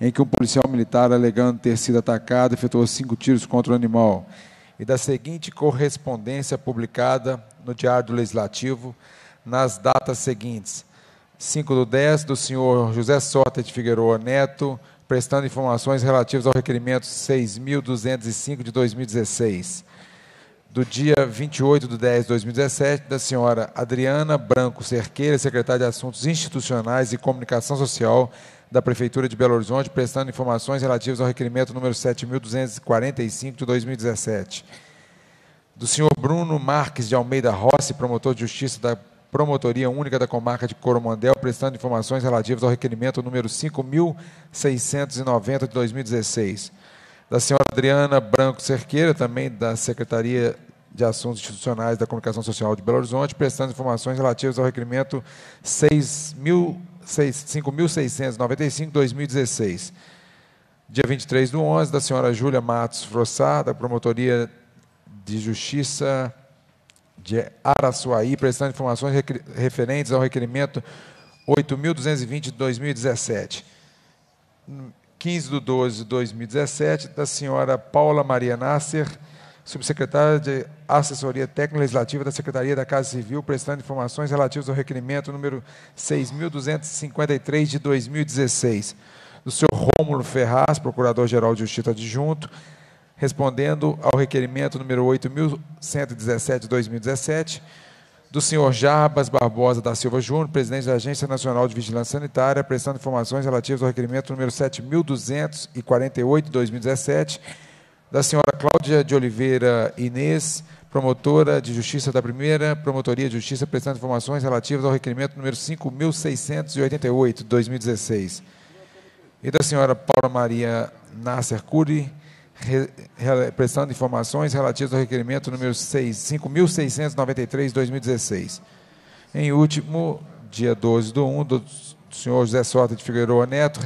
em que um policial militar, alegando ter sido atacado, efetuou cinco tiros contra o animal, e da seguinte correspondência publicada no Diário do Legislativo nas datas seguintes: 5 do 10 do senhor José Sorte de Figueiredo Neto, prestando informações relativas ao requerimento 6.205 de 2016 do dia 28 de 10 de 2017, da senhora Adriana Branco Cerqueira, secretária de Assuntos Institucionais e Comunicação Social, da Prefeitura de Belo Horizonte, prestando informações relativas ao requerimento número 7.245 de 2017. Do senhor Bruno Marques de Almeida Rossi, promotor de justiça da Promotoria Única da Comarca de Coromandel, prestando informações relativas ao requerimento número 5.690 de 2016. Da senhora Adriana Branco Cerqueira, também da Secretaria de Assuntos Institucionais da Comunicação Social de Belo Horizonte, prestando informações relativas ao requerimento 6.000 5.695, 2016. Dia 23 do 11, da senhora Júlia Matos Frossá, da Promotoria de Justiça de Araçuaí, prestando informações referentes ao requerimento 8.220 de 2017. 15 de 12 de 2017, da senhora Paula Maria Nasser, subsecretária de Assessoria Técnica Legislativa da Secretaria da Casa Civil, prestando informações relativas ao requerimento número 6.253 de 2016, do senhor Rômulo Ferraz, Procurador-Geral de Justiça Adjunto, respondendo ao requerimento número 8.117 de 2017, do senhor Jarbas Barbosa da Silva Júnior, presidente da Agência Nacional de Vigilância Sanitária, prestando informações relativas ao requerimento número 7.248 de 2017, da senhora Cláudia de Oliveira Inês, promotora de justiça da primeira Promotoria de Justiça, prestando informações relativas ao requerimento número 5.688, de 2016. E da senhora Paula Maria Nasser Cury, prestando informações relativas ao requerimento número 5.693, 2016. Em último, dia 12 do 1, do senhor José Sorte de Figueiredo Neto,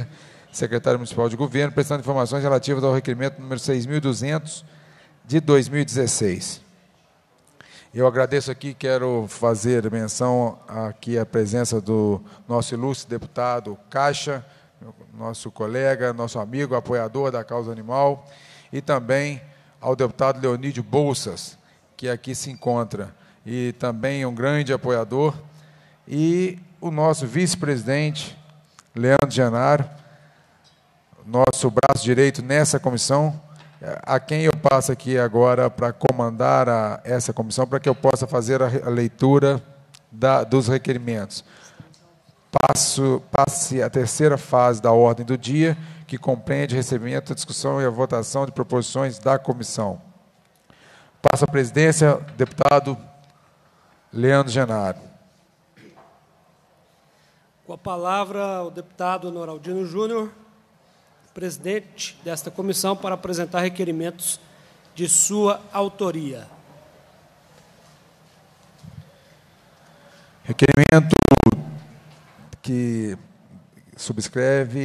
secretário municipal de governo, prestando informações relativas ao requerimento número 6.200 de 2016. Eu agradeço aqui, quero fazer menção aqui à presença do nosso ilustre deputado Caixa, nosso colega, nosso amigo, apoiador da causa animal, e também ao deputado Leonídio Bolsas, que aqui se encontra, e também um grande apoiador, e o nosso vice-presidente, Leandro Genaro, nosso braço direito nessa comissão, eh, a quem eu passo aqui agora para comandar a, essa comissão, para que eu possa fazer a, a leitura da, dos requerimentos. Passo, passe a terceira fase da ordem do dia, que compreende recebimento, discussão e a votação de proposições da comissão. Passo a presidência, deputado Leandro Genaro. Com a palavra, o deputado Noraldino Júnior presidente desta comissão para apresentar requerimentos de sua autoria. Requerimento que subscreve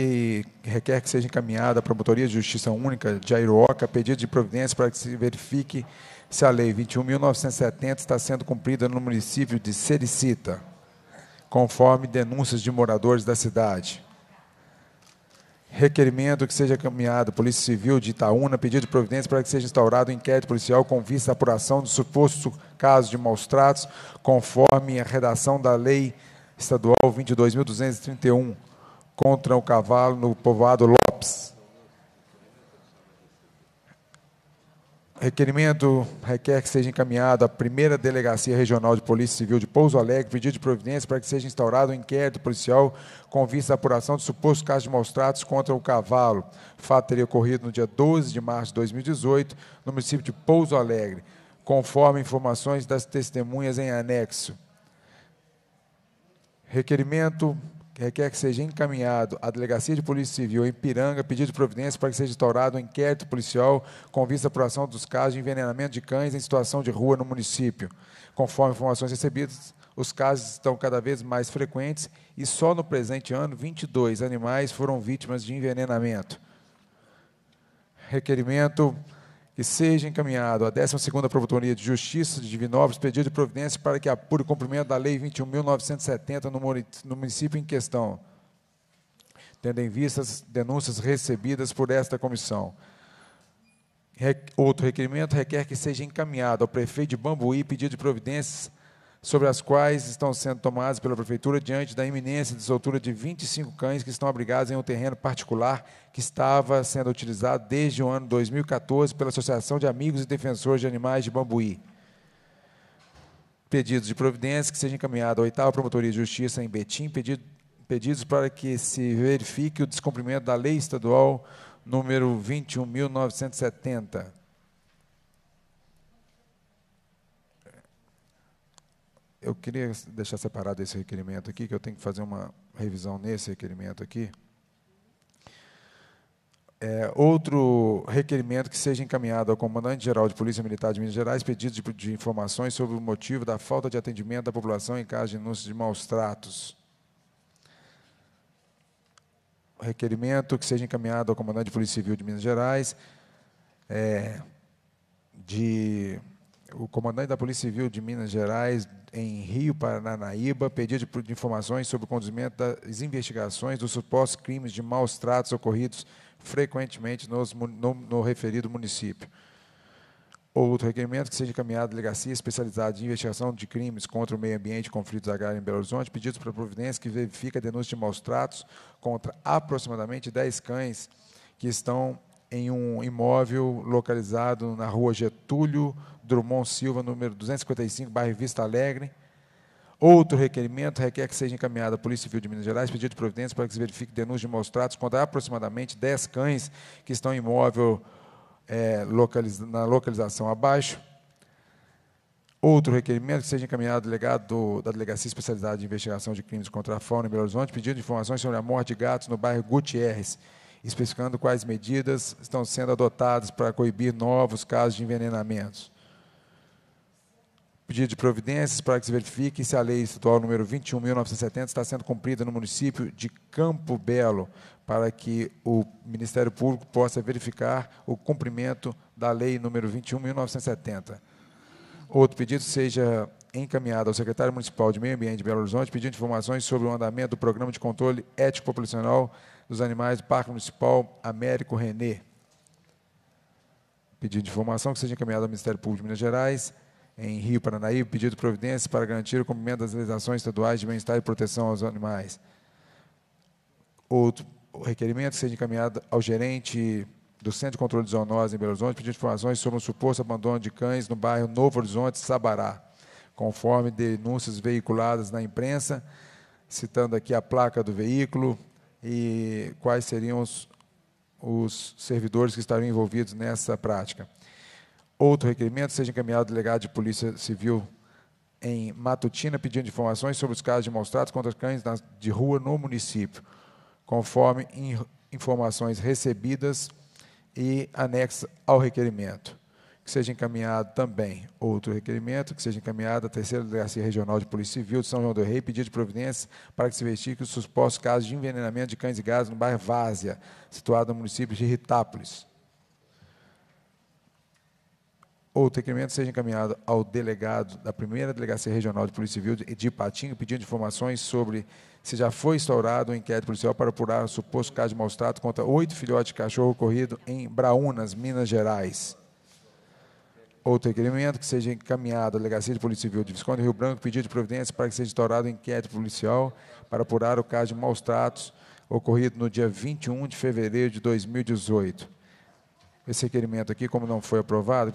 e requer que seja encaminhada à Promotoria de Justiça Única de Airoca pedido de providência para que se verifique se a Lei 21.970 está sendo cumprida no município de Sericita, conforme denúncias de moradores da cidade requerimento que seja caminhado Polícia Civil de Itaúna, pedido de providência para que seja instaurado um inquérito policial com vista à apuração do suposto caso de maus-tratos, conforme a redação da Lei Estadual 22.231, contra o cavalo no povoado Lopes. requerimento requer que seja encaminhado à primeira Delegacia Regional de Polícia Civil de Pouso Alegre pedido de providência para que seja instaurado um inquérito policial com vista à apuração de suposto caso de maus tratos contra o cavalo. O fato teria ocorrido no dia 12 de março de 2018, no município de Pouso Alegre, conforme informações das testemunhas em anexo. Requerimento requer que seja encaminhado à Delegacia de Polícia Civil em Piranga pedido de providência para que seja instaurado um inquérito policial com vista à apuração dos casos de envenenamento de cães em situação de rua no município. Conforme informações recebidas, os casos estão cada vez mais frequentes e só no presente ano 22 animais foram vítimas de envenenamento. Requerimento que seja encaminhado à 12ª Promotoria de Justiça de Divinópolis pedido de providência para que apure o cumprimento da Lei 21.970 no município em questão, tendo em vista as denúncias recebidas por esta comissão. Outro requerimento requer que seja encaminhado ao prefeito de Bambuí pedido de providências sobre as quais estão sendo tomadas pela prefeitura diante da iminência de soltura de 25 cães que estão abrigados em um terreno particular que estava sendo utilizado desde o ano 2014 pela Associação de Amigos e Defensores de Animais de Bambuí. Pedidos de providência que seja encaminhado à oitava Promotoria de Justiça em Betim, pedido, pedidos para que se verifique o descumprimento da lei estadual número 21.970 Eu queria deixar separado esse requerimento aqui, que eu tenho que fazer uma revisão nesse requerimento aqui. É, outro requerimento que seja encaminhado ao Comandante-Geral de Polícia Militar de Minas Gerais pedido de, de, informações sobre o motivo da falta de atendimento da população em caso de denúncia de maus-tratos. Requerimento que seja encaminhado ao Comandante de Polícia Civil de Minas Gerais é, de o comandante da Polícia Civil de Minas Gerais, em Rio, Paranaíba, pedido de informações sobre o conduzimento das investigações dos supostos crimes de maus tratos ocorridos frequentemente nos, no, no, referido município. Outro requerimento que seja encaminhado à Delegacia Especializada de Investigação de Crimes contra o Meio Ambiente e Conflitos Agrários em Belo Horizonte, pedidos para providência que verifica a denúncia de maus tratos contra aproximadamente 10 cães que estão em um imóvel localizado na rua Getúlio Drummond Silva, número 255, bairro Vista Alegre. Outro requerimento requer que seja encaminhada à Polícia Civil de Minas Gerais pedido de providência para que se verifique denúncia de maus tratos contra aproximadamente 10 cães que estão em imóvel é, localiza na localização abaixo. Outro requerimento que seja encaminhado ao delegado da Delegacia Especializada de Investigação de Crimes contra a Fauna em Belo Horizonte pedido de informações sobre a morte de gatos no bairro Gutierrez, especificando quais medidas estão sendo adotadas para coibir novos casos de envenenamentos pedido de providências para que se verifique se a lei estadual número 21.970 está sendo cumprida no município de Campo Belo, para que o Ministério Público possa verificar o cumprimento da lei número 21.970. Outro pedido seja encaminhado ao secretário municipal de Meio Ambiente de Belo Horizonte, pedindo informações sobre o andamento do programa de controle ético populacional dos animais do Parque Municipal Américo Renê. Pedido de informação que seja encaminhado ao Ministério Público de Minas Gerais em Rio Paranaíba, pedido providência para garantir o cumprimento das legislações estaduais de bem-estar e proteção aos animais. Outro requerimento seja encaminhado ao gerente do Centro de Controle de Zoonose em Belo Horizonte, pedindo informações sobre um suposto abandono de cães no bairro Novo Horizonte, Sabará, conforme denúncias veiculadas na imprensa, citando aqui a placa do veículo e quais seriam os, os servidores que estariam envolvidos nessa prática. Outro requerimento seja encaminhado ao delegado de Polícia Civil em Matutina pedindo informações sobre os casos de maus-tratos contra cães de rua no município, conforme informações recebidas e anexa ao requerimento. Que seja encaminhado também outro requerimento, que seja encaminhado à Terceira Delegacia Regional de Polícia Civil de São João do Rei, pedido de providência para que se investigue os supostos casos de envenenamento de cães e gados no bairro Várzea, situado no município de Ritápolis ou o requerimento seja encaminhado ao delegado da primeira delegacia regional de Polícia Civil de Ipatinga, pedindo informações sobre se já foi instaurado um inquérito policial para apurar o suposto caso de maus-trato contra oito filhotes de cachorro ocorrido em Braunas, Minas Gerais. Outro requerimento que seja encaminhado à Delegacia de Polícia Civil de Visconde Rio Branco, pedido de providência para que seja instaurado um inquérito policial para apurar o caso de maus-tratos ocorrido no dia 21 de fevereiro de 2018 esse requerimento aqui, como não foi aprovado,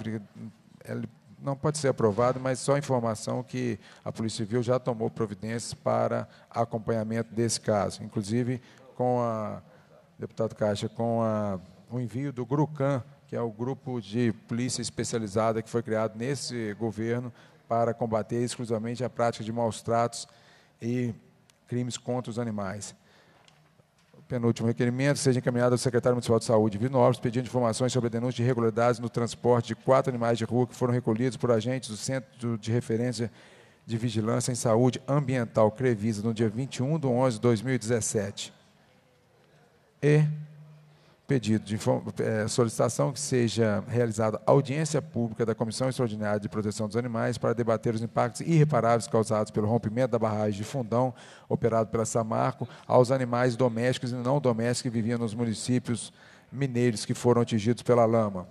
ele não pode ser aprovado, mas só informação que a Polícia Civil já tomou providências para acompanhamento desse caso, inclusive com a deputado Caixa, com a, o envio do Grucan, que é o grupo de polícia especializada que foi criado nesse governo para combater exclusivamente a prática de maus tratos e crimes contra os animais. Penúltimo requerimento, seja encaminhado ao secretário municipal de saúde, Vinópolis, pedindo informações sobre a denúncia de irregularidades no transporte de quatro animais de rua que foram recolhidos por agentes do Centro de Referência de Vigilância em Saúde Ambiental, Crevisa, no dia 21 de 11 de 2017. E Pedido de é, solicitação que seja realizada audiência pública da Comissão Extraordinária de Proteção dos Animais para debater os impactos irreparáveis causados pelo rompimento da barragem de fundão operado pela Samarco aos animais domésticos e não domésticos que viviam nos municípios mineiros que foram atingidos pela lama.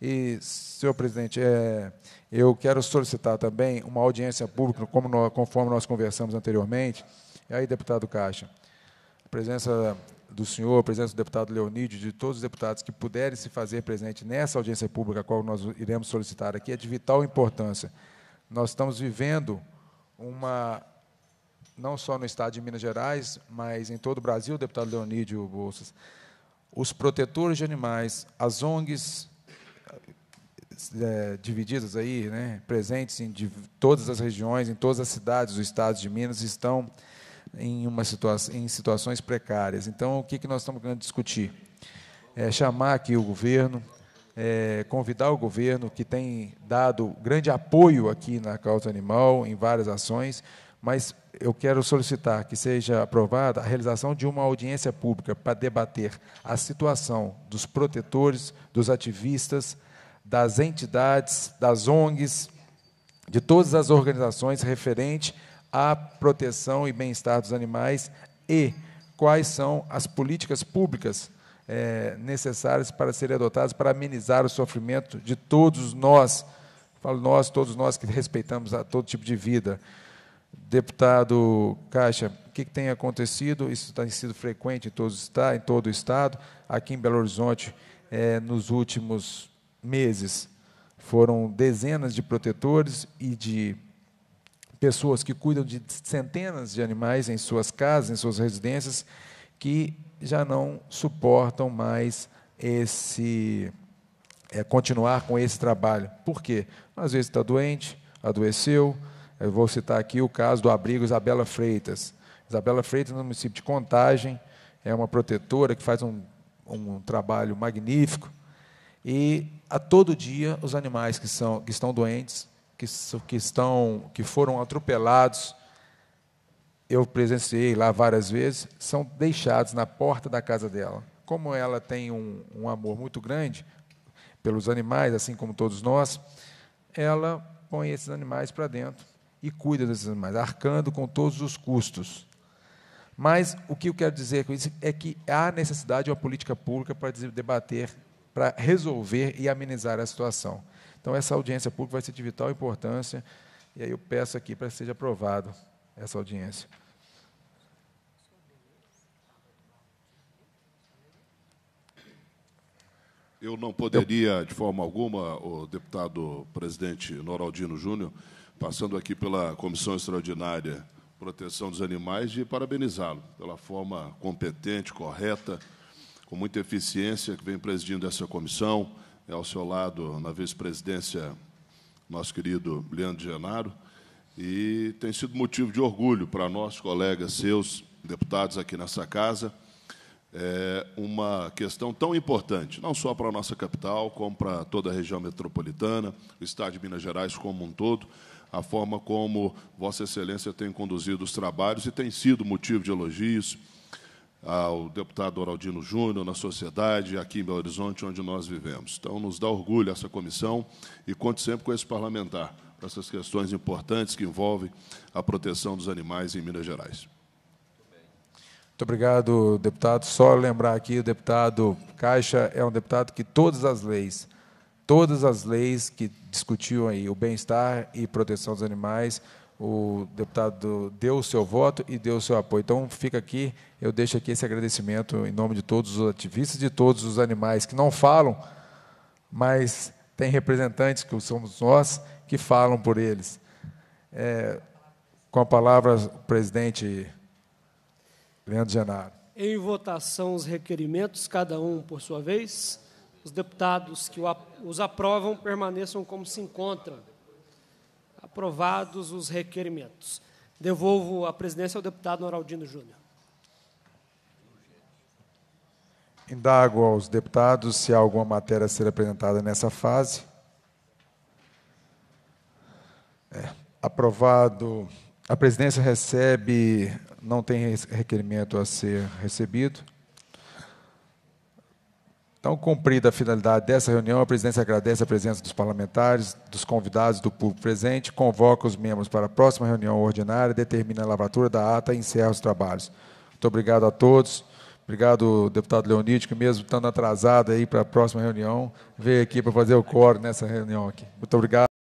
E, senhor presidente, é, eu quero solicitar também uma audiência pública, como nós, conforme nós conversamos anteriormente. E aí, deputado Caixa, a presença do senhor, presidente presença do deputado Leonídio, de todos os deputados que puderem se fazer presente nessa audiência pública, a qual nós iremos solicitar aqui, é de vital importância. Nós estamos vivendo uma, não só no estado de Minas Gerais, mas em todo o Brasil, deputado Leonídio, Bolsas, os protetores de animais, as ONGs é, eh, divididas aí, né, presentes em de, todas as regiões, em todas as cidades do estado de Minas, estão em, uma situa em situações precárias. Então, o que, que nós estamos querendo discutir? É chamar aqui o governo, é, convidar o governo, que tem dado grande apoio aqui na causa animal, em várias ações, mas eu quero solicitar que seja aprovada a realização de uma audiência pública para debater a situação dos protetores, dos ativistas, das entidades, das ONGs, de todas as organizações referente à proteção e bem-estar dos animais e quais são as políticas públicas é, necessárias para serem adotadas para amenizar o sofrimento de todos nós. Falo nós, todos nós que respeitamos a todo tipo de vida. Deputado Caixa, o que, tem acontecido? Isso tem sido frequente em, todos, em todo o Estado. Aqui em Belo Horizonte, é, nos últimos meses, foram dezenas de protetores e de pessoas que cuidam de centenas de animais em suas casas, em suas residências, que já não suportam mais esse é, continuar com esse trabalho. Por quê? Às vezes está doente, adoeceu. Eu vou citar aqui o caso do abrigo Isabela Freitas. Isabela Freitas, no município de Contagem, é uma protetora que faz um, um trabalho magnífico. E a todo dia, os animais que, são, que estão doentes que, que, estão, que foram atropelados, eu presenciei lá várias vezes, são deixados na porta da casa dela. Como ela tem um, um amor muito grande pelos animais, assim como todos nós, ela põe esses animais para dentro e cuida desses animais, arcando com todos os custos. Mas o que eu quero dizer com isso é que há necessidade de uma política pública para debater, para resolver e amenizar a situação. Então, essa audiência pública vai ser de vital importância, e aí eu peço aqui para que seja aprovado essa audiência. Eu não poderia, de forma alguma, o deputado presidente Noraldino Júnior, passando aqui pela Comissão Extraordinária Proteção dos Animais, de parabenizá-lo pela forma competente, correta, com muita eficiência que vem presidindo essa comissão é ao seu lado na vice-presidência nosso querido Leandro Genaro, e tem sido motivo de orgulho para nós, colegas seus, deputados aqui nessa casa, é uma questão tão importante, não só para a nossa capital, como para toda a região metropolitana, o Estado de Minas Gerais como um todo, a forma como Vossa Excelência tem conduzido os trabalhos e tem sido motivo de elogios, ao deputado Oraldino Júnior, na sociedade, aqui em Belo Horizonte, onde nós vivemos. Então, nos dá orgulho essa comissão e conto sempre com esse parlamentar para essas questões importantes que envolvem a proteção dos animais em Minas Gerais. Muito obrigado, deputado. Só lembrar aqui, o deputado Caixa é um deputado que todas as leis, todas as leis que discutiam aí o bem-estar e proteção dos animais, o deputado deu o seu voto e deu o seu apoio. Então, fica aqui, eu deixo aqui esse agradecimento em nome de todos os ativistas, de todos os animais que não falam, mas tem representantes, que somos nós, que falam por eles. É, com a palavra, o presidente Leandro Genaro. Em votação, os requerimentos, cada um por sua vez. Os deputados que os aprovam permaneçam como se encontram. Aprovados os requerimentos. Devolvo a presidência ao deputado Noraldino Júnior. Indago aos deputados se há alguma matéria a ser apresentada nessa fase. É. Aprovado. A presidência recebe, não tem requerimento a ser recebido. Então, cumprida a finalidade dessa reunião, a presidência agradece a presença dos parlamentares, dos convidados do público presente, convoca os membros para a próxima reunião ordinária, determina a lavratura da ata e encerra os trabalhos. Muito obrigado a todos. Obrigado, deputado Leonid, que mesmo estando atrasado aí para a próxima reunião, veio aqui para fazer o coro nessa reunião aqui. Muito obrigado.